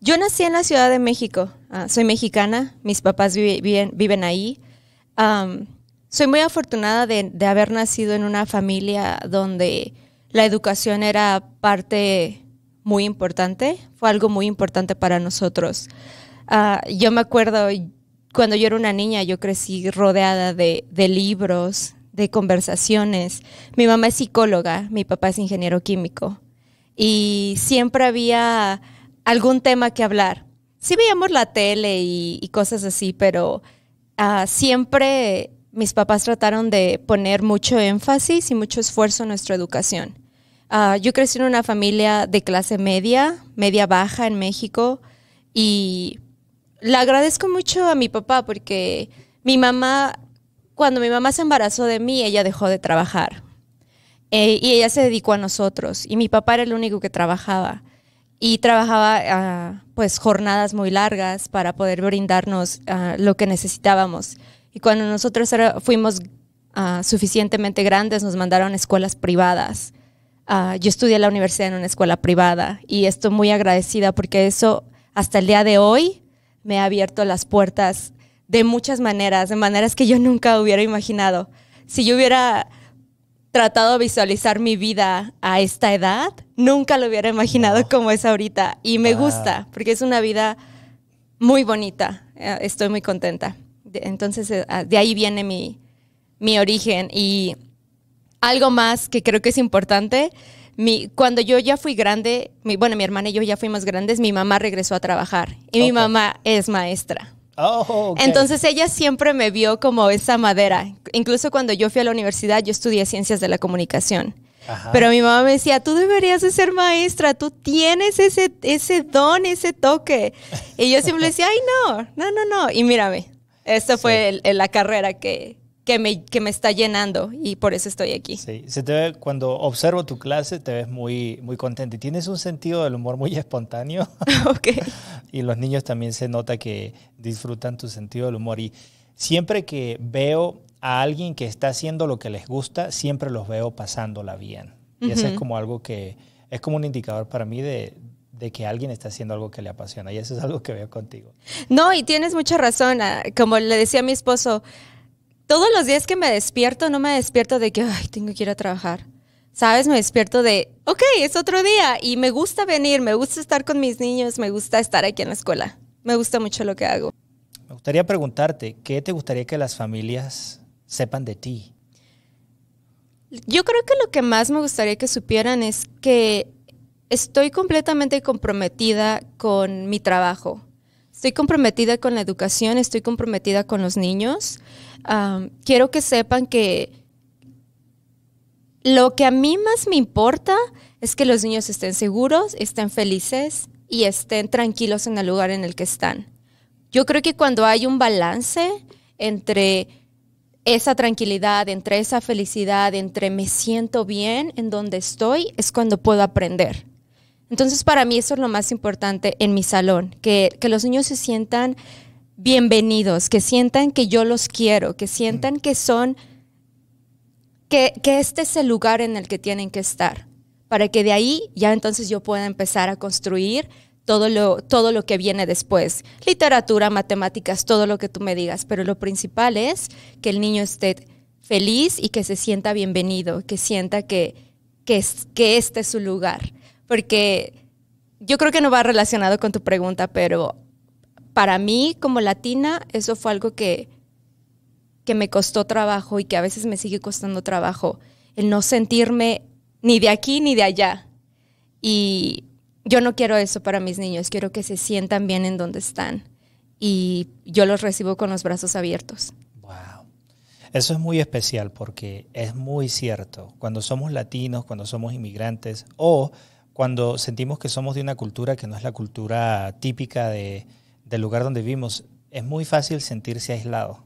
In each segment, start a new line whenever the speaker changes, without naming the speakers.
Yo nací en la Ciudad de México, ah, soy mexicana, mis papás viven, ahí. soy muy afortunada de, haber nacido en una familia donde la educación era parte muy importante, fue algo muy importante para nosotros. Ah, yo me acuerdo, cuando yo era una niña, yo crecí rodeada de libros, de conversaciones. Mi mamá es psicóloga, mi papá es ingeniero químico. Y siempre había algún tema que hablar. Sí veíamos la tele y, cosas así, pero ah, siempre mis papás trataron de poner mucho énfasis y mucho esfuerzo en nuestra educación. Ah, yo crecí en una familia de clase media, media baja en México, y le agradezco mucho a mi papá porque mi mamá, cuando mi mamá se embarazó de mí, ella dejó de trabajar. Eh, y ella se dedicó a nosotros, y mi papá era el único que trabajaba y trabajaba ah, pues jornadas muy largas para poder brindarnos ah, lo que necesitábamos. Y cuando nosotros fuimos ah, suficientemente grandes, nos mandaron a escuelas privadas. yo estudié la universidad en una escuela privada y estoy muy agradecida porque eso hasta el día de hoy me ha abierto las puertas de muchas maneras, de maneras que yo nunca hubiera imaginado. Si yo hubiera tratado de visualizar mi vida a esta edad, nunca lo hubiera imaginado como es ahorita. Y me gusta, porque es una vida muy bonita. Eh, estoy muy contenta. Entonces, eh, ah, de ahí viene mi, origen. Y algo más que creo que es importante, mi, cuando yo ya fui grande, bueno, mi hermana y yo ya fuimos grandes, mi mamá regresó a trabajar y mi mamá es maestra.
Oh, Entonces
ella siempre me vio como esa madera. Incluso cuando yo fui a la universidad, yo estudié ciencias de la comunicación. Pero mi mamá me decía, tú deberías de ser maestra, tú tienes ese, ese don, ese toque. Y yo siempre decía, ay, no, no, no, no. Y mírame, esta fue la carrera que, que me, que me está llenando y por eso estoy aquí. Sí,
se te ve, cuando observo tu clase te ves muy, muy contenta y tienes un sentido del humor muy espontáneo. ok. y los niños también se nota que disfrutan tu sentido del humor y siempre que veo a alguien que está haciendo lo que les gusta, siempre los veo pasándola bien. Y eso es como algo que es como un indicador para mí de, de que alguien está haciendo algo que le apasiona. Y eso es algo que veo contigo.
No, y tienes mucha razón. Ah, como le decía a mi esposo, todos los días que me despierto, no me despierto de que, ay, tengo que ir a trabajar. ¿Sabes? Me despierto de, ok, es otro día y me gusta venir, me gusta estar con mis niños, me gusta estar aquí en la escuela. Me gusta mucho lo que hago.
Me gustaría preguntarte, ¿qué te gustaría que las familias sepan de ti?
Yo creo que lo que más me gustaría que supieran es que estoy completamente comprometida con mi trabajo Estoy comprometida con la educación, estoy comprometida con los niños. quiero que sepan que lo que a mí más me importa es que los niños estén seguros, estén felices y estén tranquilos en el lugar en el que están. Yo creo que cuando hay un balance entre esa tranquilidad, entre esa felicidad, entre me siento bien en donde estoy, es cuando puedo aprender. Entonces, para mí eso es lo más importante en mi salón, que, los niños se sientan bienvenidos, que sientan que yo los quiero, que sientan mm. que son, que, este es el lugar en el que tienen que estar, para que de ahí ya entonces yo pueda empezar a construir todo lo, que viene después, literatura, matemáticas, todo lo que tú me digas, pero lo principal es que el niño esté feliz y que se sienta bienvenido, que sienta que, que este es su lugar porque yo creo que no va relacionado con tu pregunta, pero para mí como latina eso fue algo que, que me costó trabajo y que a veces me sigue costando trabajo, el no sentirme ni de aquí ni de allá. Y yo no quiero eso para mis niños, quiero que se sientan bien en donde están. Y yo los recibo con los brazos abiertos. Wow.
Eso es muy especial porque es muy cierto. Cuando somos latinos, cuando somos inmigrantes o cuando sentimos que somos de una cultura que no es la cultura típica del lugar donde vivimos, es muy fácil sentirse aislado.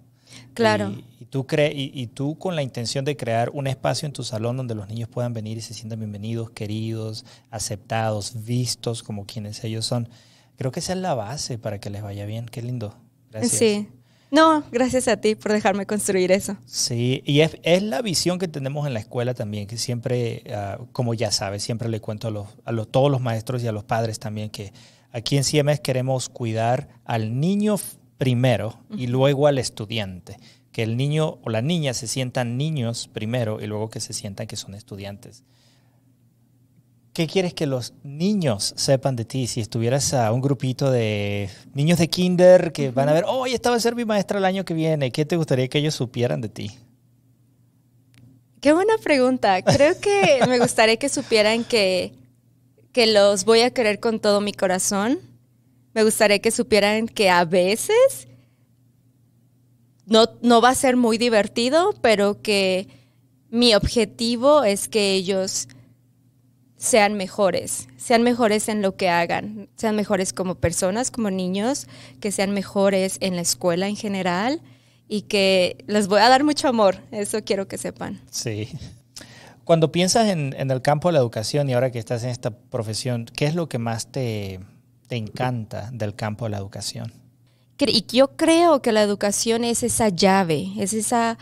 Claro. Y, tú cre y, y, tú con la intención de crear un espacio en tu salón donde los niños puedan venir y se sientan bienvenidos, queridos, aceptados, vistos como quienes ellos son. Creo que esa es la base para que les vaya bien. Qué lindo. Gracias. Sí.
No, gracias a ti por dejarme construir eso.
Sí, y es, la visión que tenemos en la escuela también, que siempre, ah, como ya sabes, siempre le cuento a, todos los maestros y a los padres también que aquí en CMS queremos cuidar al niño primero y luego al estudiante. Que el niño o la niña se sientan niños primero y luego que se sientan que son estudiantes. ¿Qué quieres que los niños sepan de ti? Si estuvieras a un grupito de niños de kinder que van a ver, hoy oh, esta va a ser mi maestra el año que viene, ¿qué te gustaría que ellos supieran de ti?
Qué buena pregunta. Creo que me gustaría que supieran que, que los voy a querer con todo mi corazón. Me gustaría que supieran que a veces no, no va a ser muy divertido, pero que mi objetivo es que ellos sean mejores, sean mejores en lo que hagan, sean mejores como personas, como niños, que sean mejores en la escuela en general y que les voy a dar mucho amor, eso quiero que sepan.
Sí. Cuando piensas en, el campo de la educación y ahora que estás en esta profesión, ¿qué es lo que más te, te encanta del campo de la educación?
Y Yo creo que la educación es esa llave, es esa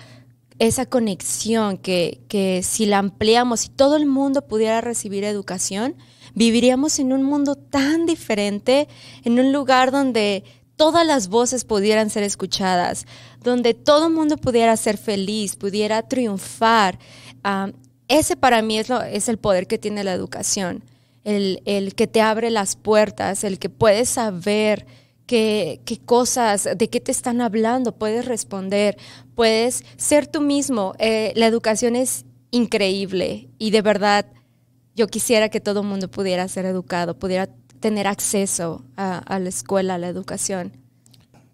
esa conexión que, si la ampliamos, y todo el mundo pudiera recibir educación, viviríamos en un mundo tan diferente, en un lugar donde todas las voces pudieran ser escuchadas, donde todo el mundo pudiera ser feliz, pudiera triunfar. Ah, ese para mí es, lo, es el poder que tiene la educación, el, el que te abre las puertas, el que puedes saber qué, cosas, de qué te están hablando, puedes responder, puedes ser tú mismo. Eh, la educación es increíble y de verdad yo quisiera que todo el mundo pudiera ser educado, pudiera tener acceso a, la escuela, a la educación.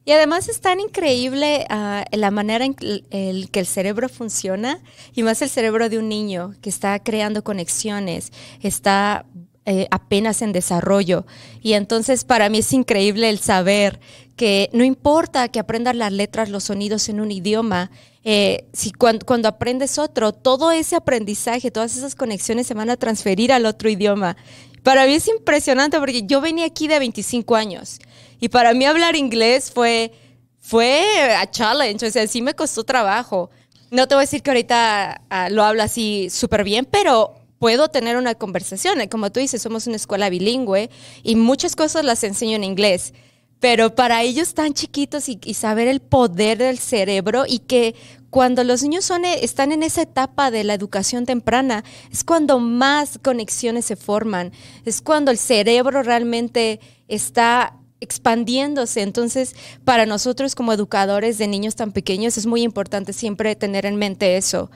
Y además es tan increíble ah, la manera en que el cerebro funciona, y más el cerebro de un niño que está creando conexiones, está eh, apenas en desarrollo. Y entonces para mí es increíble el saber que no importa que aprendas las letras, los sonidos en un idioma, eh, si cuando, aprendes otro, todo ese aprendizaje, todas esas conexiones se van a transferir al otro idioma. Para mí es impresionante porque yo venía aquí de 25 años y para mí hablar inglés fue, fue a challenge, o sea, sí me costó trabajo. No te voy a decir que ahorita ah, lo hablo así súper bien, pero puedo tener una conversación. Eh, como tú dices, somos una escuela bilingüe y muchas cosas las enseño en inglés. Pero para ellos tan chiquitos y, saber el poder del cerebro y que cuando los niños eh, están en esa etapa de la educación temprana, es cuando más conexiones se forman, es cuando el cerebro realmente está expandiéndose. Entonces, para nosotros como educadores de niños tan pequeños es muy importante siempre tener en mente eso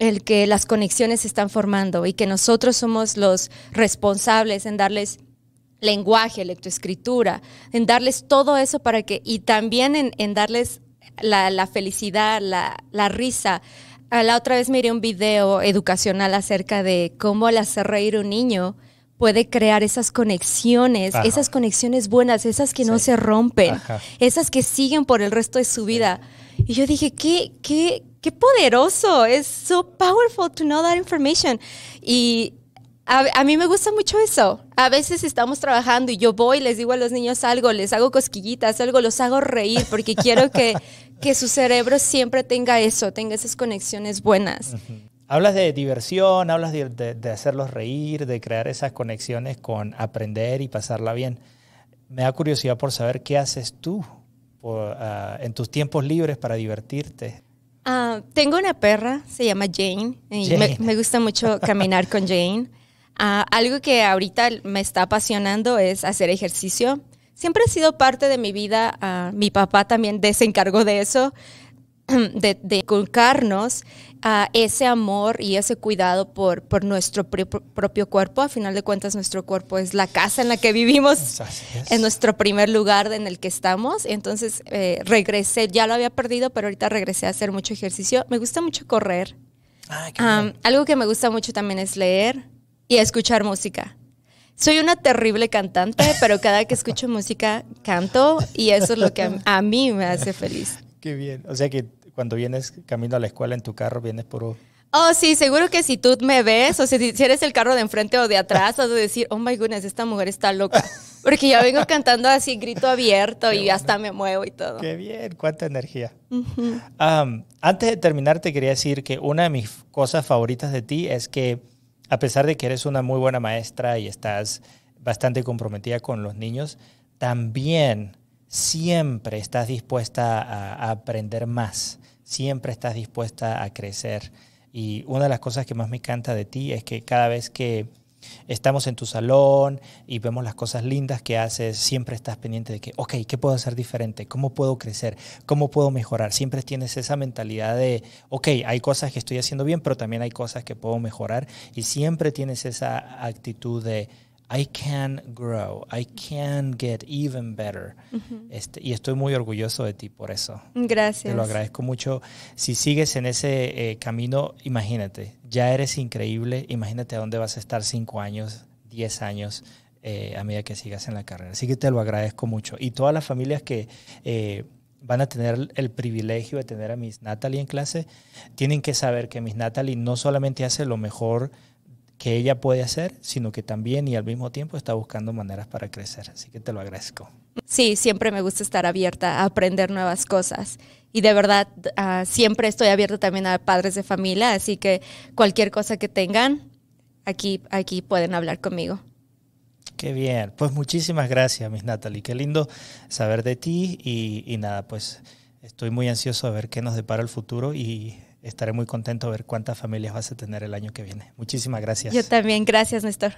el que las conexiones se están formando y que nosotros somos los responsables en darles lenguaje, lectoescritura, en darles todo eso para que, y también en, darles la, felicidad, la, risa. la otra vez miré un video educacional acerca de cómo al hacer reír un niño puede crear esas conexiones, esas conexiones buenas, esas que no se rompen, esas que siguen por el resto de su vida. Y yo dije, ¿qué, qué, qué poderoso, es so powerful to know that information. Y a, mí me gusta mucho eso. A veces estamos trabajando y yo voy, les digo a los niños algo, les hago cosquillitas, algo, los hago reír porque quiero que, que su cerebro siempre tenga eso, tenga esas conexiones buenas.
Hablas de diversión, hablas de, hacerlos reír, de crear esas conexiones con aprender y pasarla bien. Me da curiosidad por saber qué haces tú ah, en tus tiempos libres para divertirte.
Ah, tengo una perra, se llama Jane. Y Me, gusta mucho caminar con Jane. Ah, algo que ahorita me está apasionando es hacer ejercicio. Siempre ha sido parte de mi vida. Ah, mi papá también se encargó de eso, de, de inculcarnos a ese amor y ese cuidado por, por nuestro propio cuerpo. A final de cuentas, nuestro cuerpo es la casa en la que vivimos, en nuestro primer lugar en el que estamos. Entonces, eh, regresé, ya lo había perdido, pero ahorita regresé a hacer mucho ejercicio. Me gusta mucho correr. Ah, algo que me gusta mucho también es leer y escuchar música. Soy una terrible cantante, pero cada que escucho música canto y eso es lo que a mí me hace feliz.
Qué bien. O sea que cuando vienes camino a la escuela en tu carro, vienes por...
Oh, sí, seguro que si tú me ves, o si eres el carro de enfrente o de atrás, vas a decir, oh my goodness, esta mujer está loca. Porque yo vengo cantando así, grito abierto y hasta me muevo y todo. Qué
bien, cuánta energía. antes de terminar, te quería decir que una de mis cosas favoritas de ti es que, a pesar de que eres una muy buena maestra y estás bastante comprometida con los niños, también siempre estás dispuesta a, aprender más, siempre estás dispuesta a crecer. Y una de las cosas que más me encanta de ti es que cada vez que estamos en tu salón y vemos las cosas lindas que haces, siempre estás pendiente de que, ok, ¿qué puedo hacer diferente? ¿Cómo puedo crecer? ¿Cómo puedo mejorar? Siempre tienes esa mentalidad de, ok, hay cosas que estoy haciendo bien, pero también hay cosas que puedo mejorar. Y siempre tienes esa actitud de, I can grow, I can get even better. este, y estoy muy orgulloso de ti por eso. Gracias. Te lo agradezco mucho. Si sigues en ese eh, camino, imagínate, ya eres increíble, imagínate a dónde vas a estar cinco años, diez años. Eh, a medida que sigas en la carrera. Así que te lo agradezco mucho. Y todas las familias que eh, van a tener el privilegio de tener a Miss Natalie en clase, tienen que saber que Miss Natalie no solamente hace lo mejor que ella puede hacer, sino que también y al mismo tiempo está buscando maneras para crecer. Así que te lo agradezco.
Sí, siempre me gusta estar abierta a aprender nuevas cosas. Y de verdad, ah, siempre estoy abierta también a padres de familia, así que cualquier cosa que tengan, aquí, aquí pueden hablar conmigo.
Qué bien, pues muchísimas gracias, Miss Natalie. Qué lindo saber de ti y, y nada, pues estoy muy ansioso a ver qué nos depara el futuro y estaré muy contento de ver cuántas familias vas a tener el año que viene. Muchísimas gracias. Yo
también, gracias Néstor.